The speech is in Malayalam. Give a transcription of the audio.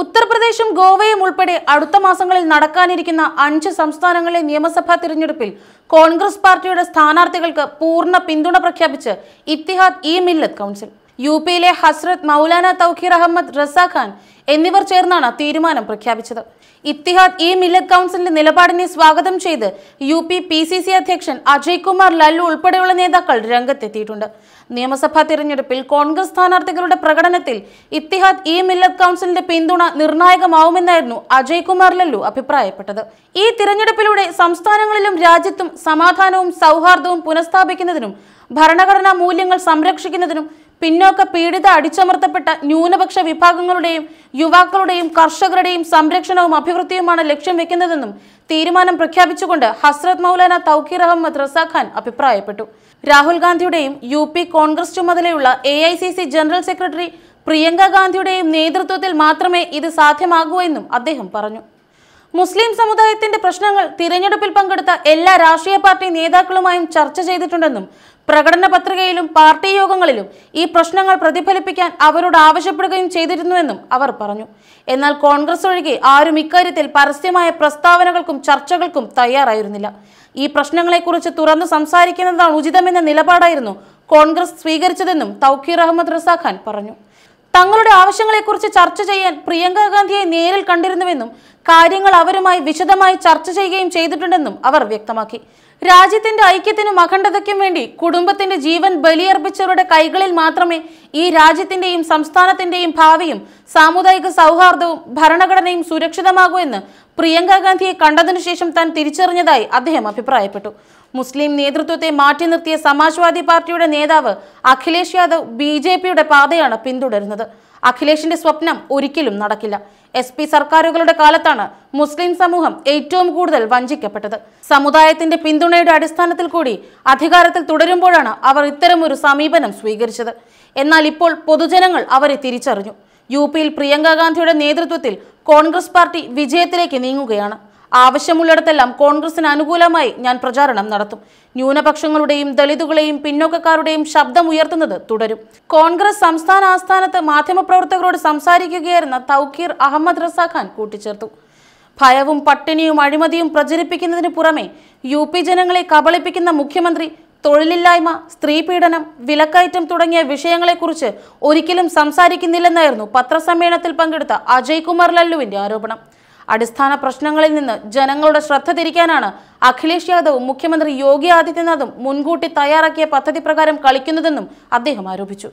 ഉത്തർപ്രദേശും ഗോവയും ഉൾപ്പെടെ അടുത്ത മാസങ്ങളിൽ നടക്കാനിരിക്കുന്ന അഞ്ച് സംസ്ഥാനങ്ങളിലെ നിയമസഭാ തിരഞ്ഞെടുപ്പിൽ കോൺഗ്രസ് പാർട്ടിയുടെ സ്ഥാനാർത്ഥികൾക്ക് പൂർണ്ണ പിന്തുണ പ്രഖ്യാപിച്ച് ഇത്തിഹാദ് ഇ മില്ലത്ത് കൗൺസിൽ യു പിയിലെ ഹസ്രത് മൗലാന തൗഖീർ അഹമ്മദ് റസാഖാൻ എന്നിവർ ചേർന്നാണ് തീരുമാനം പ്രഖ്യാപിച്ചത് ഇത്തിഹാദ് ഈ മില്ലത് കൗൺസിലിന്റെ നിലപാടിനെ സ്വാഗതം ചെയ്ത് U P P C C അധ്യക്ഷൻ അജയ് കുമാർ ലല്ലു ഉൾപ്പെടെയുള്ള നേതാക്കൾ രംഗത്തെത്തിയിട്ടുണ്ട് നിയമസഭാ തിരഞ്ഞെടുപ്പിൽ കോൺഗ്രസ് സ്ഥാനാർത്ഥികളുടെ പ്രകടനത്തിൽ ഇത്തിഹാദ് ഈ മില്ലത് കൗൺസിലിന്റെ പിന്തുണ നിർണായകമാവുമെന്നായിരുന്നു അജയ് കുമാർ ലല്ലു അഭിപ്രായപ്പെട്ടത് ഈ തിരഞ്ഞെടുപ്പിലൂടെ സംസ്ഥാനങ്ങളിലും രാജ്യത്തും സമാധാനവും സൗഹാർദ്ദവും പുനഃസ്ഥാപിക്കുന്നതിനും ഭരണഘടനാ മൂല്യങ്ങൾ സംരക്ഷിക്കുന്നതിനും പിന്നോക്ക പീഡിത അടിച്ചമർത്തപ്പെട്ട ന്യൂനപക്ഷ വിഭാഗങ്ങളുടെയും യുവാക്കളുടെയും കർഷകരുടെയും സംരക്ഷണവും അഭിവൃദ്ധിയുമാണ് ലക്ഷ്യം വെക്കുന്നതെന്നും തീരുമാനം പ്രഖ്യാപിച്ചുകൊണ്ട് ഹസ്രത് മൗലാന തൗക്കീർ അഹമ്മദ് റസാഖാൻ അഭിപ്രായപ്പെട്ടു രാഹുൽ ഗാന്ധിയുടെയും യു പി കോൺഗ്രസ് ചുമതലയുള്ള A I C C general secretary Priyanka ഗാന്ധിയുടെയും നേതൃത്വത്തിൽ മാത്രമേ ഇത് സാധ്യമാകൂ എന്നും അദ്ദേഹം പറഞ്ഞു മുസ്ലിം സമുദായത്തിന്റെ പ്രശ്നങ്ങൾ തിരഞ്ഞെടുപ്പിൽ പങ്കെടുത്ത എല്ലാ രാഷ്ട്രീയ പാർട്ടി നേതാക്കളുമായും ചർച്ച ചെയ്തിട്ടുണ്ടെന്നും പ്രകടന പത്രികയിലും പാർട്ടി യോഗങ്ങളിലും ഈ പ്രശ്നങ്ങൾ പ്രതിഫലിപ്പിക്കാൻ അവരോട് ആവശ്യപ്പെടുകയും ചെയ്തിരുന്നുവെന്നും അവർ പറഞ്ഞു എന്നാൽ കോൺഗ്രസ് ഒഴികെ ആരും ഇക്കാര്യത്തിൽ പരസ്യമായ പ്രസ്താവനകൾക്കും ചർച്ചകൾക്കും തയ്യാറായിരുന്നില്ല ഈ പ്രശ്നങ്ങളെക്കുറിച്ച് തുറന്നു സംസാരിക്കുന്നതാണ് ഉചിതമെന്ന നിലപാടായിരുന്നു കോൺഗ്രസ് സ്വീകരിച്ചതെന്നും തൗക്കീർ അഹമ്മദ് റസാഖാൻ പറഞ്ഞു തങ്ങളുടെ ആവശ്യങ്ങളെക്കുറിച്ച് ചർച്ച ചെയ്യാൻ പ്രിയങ്ക ഗാന്ധിയെ നേരിൽ കണ്ടിരുന്നുവെന്നും കാര്യങ്ങൾ അവരുമായി വിശദമായി ചർച്ച ചെയ്യുകയും ചെയ്തിട്ടുണ്ടെന്നും അവർ വ്യക്തമാക്കി രാജ്യത്തിന്റെ ഐക്യത്തിനും അഖണ്ഡതയ്ക്കും വേണ്ടി കുടുംബത്തിന്റെ ജീവൻ ബലിയർപ്പിച്ചവരുടെ കൈകളിൽ മാത്രമേ ഈ രാജ്യത്തിന്റെയും സംസ്ഥാനത്തിന്റെയും ഭാവിയും സാമുദായിക സൗഹാർദ്ദവും ഭരണഘടനയും സുരക്ഷിതമാകൂ എന്ന് പ്രിയങ്ക ഗാന്ധിയെ കണ്ടതിനു ശേഷം താൻ തിരിച്ചറിഞ്ഞതായി അദ്ദേഹം അഭിപ്രായപ്പെട്ടു മുസ്ലിം നേതൃത്വത്തെ മാറ്റി നിർത്തിയ സമാജ്വാദി പാർട്ടിയുടെ നേതാവ് അഖിലേഷ് യാദവ് ബി ജെ പിയുടെ പാതയാണ് പിന്തുടരുന്നത് അഖിലേഷിന്റെ സ്വപ്നം ഒരിക്കലും നടക്കില്ല എസ് പി സർക്കാരുകളുടെ കാലത്താണ് മുസ്ലിം സമൂഹം ഏറ്റവും കൂടുതൽ വഞ്ചിക്കപ്പെട്ടത് സമുദായത്തിന്റെ പിന്തുണയുടെ അടിസ്ഥാനത്തിൽ കൂടി അധികാരത്തിൽ തുടരുമ്പോഴാണ് അവർ ഇത്തരമൊരു സമീപനം സ്വീകരിച്ചത് എന്നാൽ ഇപ്പോൾ പൊതുജനങ്ങൾ അവരെ തിരിച്ചറിഞ്ഞു യു പിയിൽ പ്രിയങ്ക ഗാന്ധിയുടെ നേതൃത്വത്തിൽ കോൺഗ്രസ് പാർട്ടി വിജയത്തിലേക്ക് നീങ്ങുകയാണ് ആവശ്യമുള്ളിടത്തെല്ലാം കോൺഗ്രസിന് അനുകൂലമായി ഞാൻ പ്രചാരണം നടത്തും ന്യൂനപക്ഷങ്ങളുടെയും ദളിതുകളെയും പിന്നോക്കക്കാരുടെയും ശബ്ദം ഉയർത്തുന്നത് തുടരും കോൺഗ്രസ് സംസ്ഥാന ആസ്ഥാനത്ത് മാധ്യമപ്രവർത്തകരോട് സംസാരിക്കുകയായിരുന്ന തൗക്കീർ അഹമ്മദ് റസാഖാൻ കൂട്ടിച്ചേർത്തു ഭയവും പട്ടിണിയും അഴിമതിയും പ്രചരിപ്പിക്കുന്നതിന് പുറമെ യു പി ജനങ്ങളെ കബളിപ്പിക്കുന്ന മുഖ്യമന്ത്രി തൊഴിലില്ലായ്മ സ്ത്രീപീഡനം വിലക്കയറ്റം തുടങ്ങിയ വിഷയങ്ങളെക്കുറിച്ച് ഒരിക്കലും സംസാരിക്കുന്നില്ലെന്നായിരുന്നു പത്രസമ്മേളനത്തിൽ പങ്കെടുത്ത അജയ് കുമാർ ലല്ലുവിന്റെ ആരോപണം അടിസ്ഥാന പ്രശ്നങ്ങളിൽ നിന്ന് ജനങ്ങളുടെ ശ്രദ്ധ തിരിക്കാനാണ് അഖിലേഷ് യാദവും മുഖ്യമന്ത്രി യോഗി ആദിത്യനാഥും മുൻകൂട്ടി തയ്യാറാക്കിയ പദ്ധതി പ്രകാരം കളിക്കുന്നതെന്നും അദ്ദേഹം ആരോപിച്ചു